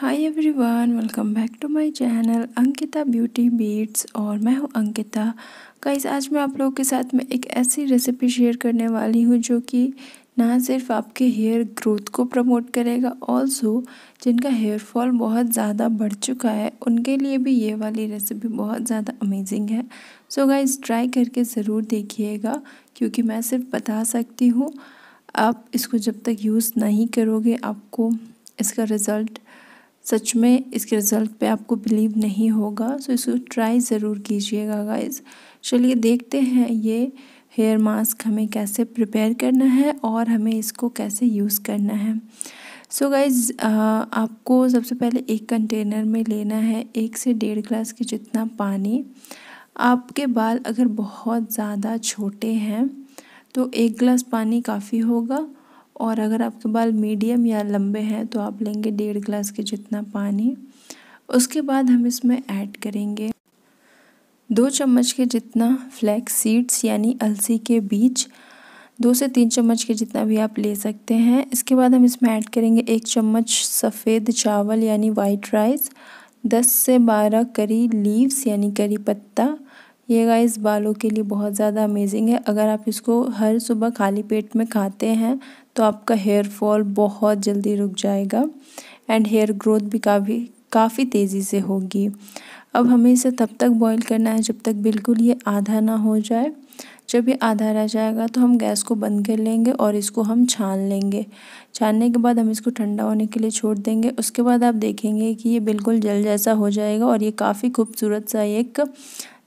hi everyone welcome back to my channel Ankita beauty beats और मैं हूं अंकिता गाइस आज मैं आप लोगों के साथ में एक ऐसी रेसिपी शेयर करने वाली हूं जो कि ना सिर्फ आपके हेयर ग्रोथ को प्रमोट करेगा ऑल्सो जिनका हेयर फॉल बहुत ज़्यादा बढ़ चुका है उनके लिए भी ये वाली रेसिपी बहुत ज़्यादा अमेजिंग है सो गाइज़ ट्राई करके ज़रूर देखिएगा क्योंकि मैं सिर्फ बता सकती हूँ आप इसको जब तक यूज़ नहीं करोगे आपको इसका रिज़ल्ट सच में इसके रिज़ल्ट पे आपको बिलीव नहीं होगा सो इसको ट्राई ज़रूर कीजिएगा गाइस चलिए देखते हैं ये हेयर मास्क हमें कैसे प्रिपेयर करना है और हमें इसको कैसे यूज़ करना है सो so गाइज आपको सबसे पहले एक कंटेनर में लेना है एक से डेढ़ ग्लास के जितना पानी आपके बाल अगर बहुत ज़्यादा छोटे हैं तो एक गिलास पानी काफ़ी होगा और अगर आपके बाल मीडियम या लंबे हैं तो आप लेंगे डेढ़ ग्लास के जितना पानी उसके बाद हम इसमें ऐड करेंगे दो चम्मच के जितना फ्लैक्स सीड्स यानी अलसी के बीज दो से तीन चम्मच के जितना भी आप ले सकते हैं इसके बाद हम इसमें ऐड करेंगे एक चम्मच सफ़ेद चावल यानी वाइट राइस दस से बारह करी लीव्स यानी करी पत्ता ये गाइस बालों के लिए बहुत ज़्यादा अमेजिंग है अगर आप इसको हर सुबह खाली पेट में खाते हैं तो आपका हेयर फॉल बहुत जल्दी रुक जाएगा एंड हेयर ग्रोथ भी काफ़ी काफ़ी तेज़ी से होगी अब हमें इसे तब तक बॉईल करना है जब तक बिल्कुल ये आधा ना हो जाए जब ये आधा रह जाएगा तो हम गैस को बंद कर लेंगे और इसको हम छान लेंगे छानने के बाद हम इसको ठंडा होने के लिए छोड़ देंगे उसके बाद आप देखेंगे कि ये बिल्कुल जल जैसा हो जाएगा और ये काफ़ी खूबसूरत सा एक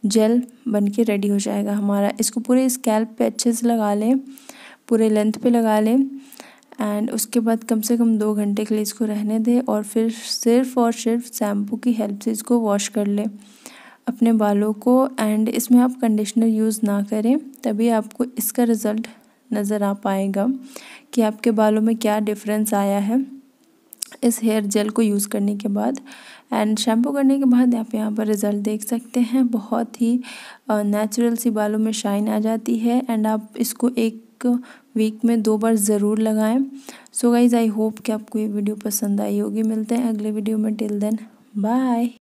जेल बन के रेडी हो जाएगा हमारा इसको पूरे स्कैल्प पे अच्छे से लगा लें पूरे लेंथ पे लगा लें एंड उसके बाद कम से कम दो घंटे के लिए इसको रहने दें और फिर सिर्फ और सिर्फ शैम्पू की हेल्प से इसको वॉश कर लें अपने बालों को एंड इसमें आप कंडीशनर यूज़ ना करें तभी आपको इसका रिज़ल्ट नज़र आ पाएगा कि आपके बालों में क्या डिफरेंस आया है इस हेयर जेल को यूज़ करने के बाद एंड शैम्पू करने के बाद आप यहाँ पर रिज़ल्ट देख सकते हैं बहुत ही नेचुरल सी बालों में शाइन आ जाती है एंड आप इसको एक वीक में दो बार ज़रूर लगाएं सो गाइज़ आई होप कि आपको ये वीडियो पसंद आई होगी मिलते हैं अगले वीडियो में टिल देन बाय